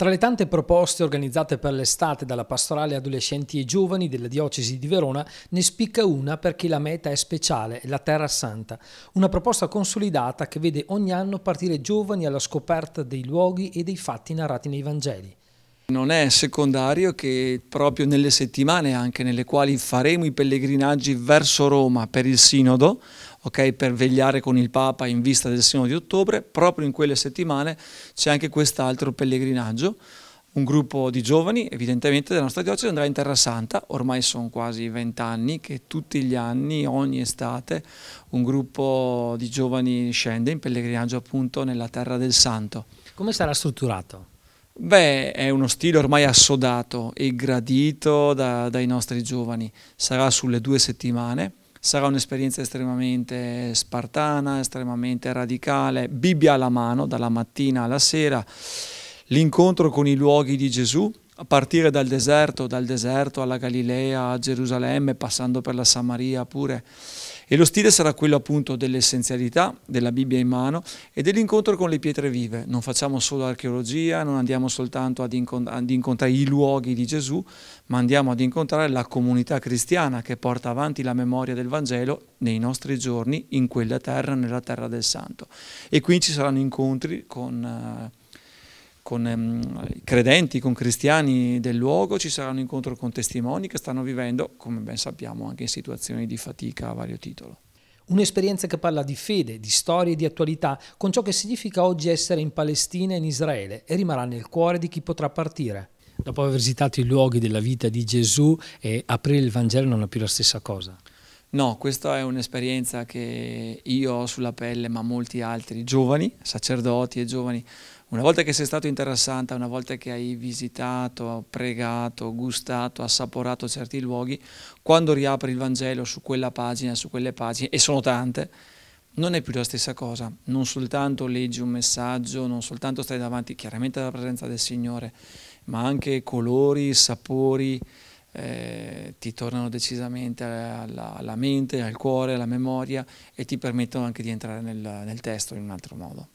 Tra le tante proposte organizzate per l'estate dalla pastorale adolescenti e giovani della diocesi di Verona, ne spicca una perché la meta è speciale, la Terra Santa, una proposta consolidata che vede ogni anno partire giovani alla scoperta dei luoghi e dei fatti narrati nei Vangeli. Non è secondario che proprio nelle settimane anche nelle quali faremo i pellegrinaggi verso Roma per il sinodo, okay, per vegliare con il Papa in vista del Sinodo di ottobre, proprio in quelle settimane c'è anche quest'altro pellegrinaggio. Un gruppo di giovani, evidentemente della nostra diocesi, andrà in Terra Santa, ormai sono quasi vent'anni che tutti gli anni, ogni estate, un gruppo di giovani scende in pellegrinaggio appunto nella Terra del Santo. Come sarà strutturato? Beh, è uno stile ormai assodato e gradito da, dai nostri giovani. Sarà sulle due settimane, Sarà un'esperienza estremamente spartana, estremamente radicale, Bibbia alla mano dalla mattina alla sera, l'incontro con i luoghi di Gesù, a partire dal deserto, dal deserto alla Galilea, a Gerusalemme, passando per la Samaria pure. E lo stile sarà quello appunto dell'essenzialità, della Bibbia in mano e dell'incontro con le pietre vive. Non facciamo solo archeologia, non andiamo soltanto ad, incont ad incontrare i luoghi di Gesù, ma andiamo ad incontrare la comunità cristiana che porta avanti la memoria del Vangelo nei nostri giorni, in quella terra, nella terra del Santo. E qui ci saranno incontri con... Uh, con um, credenti, con cristiani del luogo, ci sarà un incontro con testimoni che stanno vivendo, come ben sappiamo, anche in situazioni di fatica a vario titolo. Un'esperienza che parla di fede, di storie di attualità, con ciò che significa oggi essere in Palestina e in Israele e rimarrà nel cuore di chi potrà partire. Dopo aver visitato i luoghi della vita di Gesù, e aprire il Vangelo non è più la stessa cosa. No, questa è un'esperienza che io ho sulla pelle, ma molti altri giovani, sacerdoti e giovani, una volta che sei stato in Terra Santa, una volta che hai visitato, pregato, gustato, assaporato certi luoghi, quando riapri il Vangelo su quella pagina, su quelle pagine, e sono tante, non è più la stessa cosa. Non soltanto leggi un messaggio, non soltanto stai davanti chiaramente alla presenza del Signore, ma anche colori, sapori eh, ti tornano decisamente alla, alla, mente, al cuore, alla memoria e ti permettono anche di entrare nel, nel testo in un altro modo.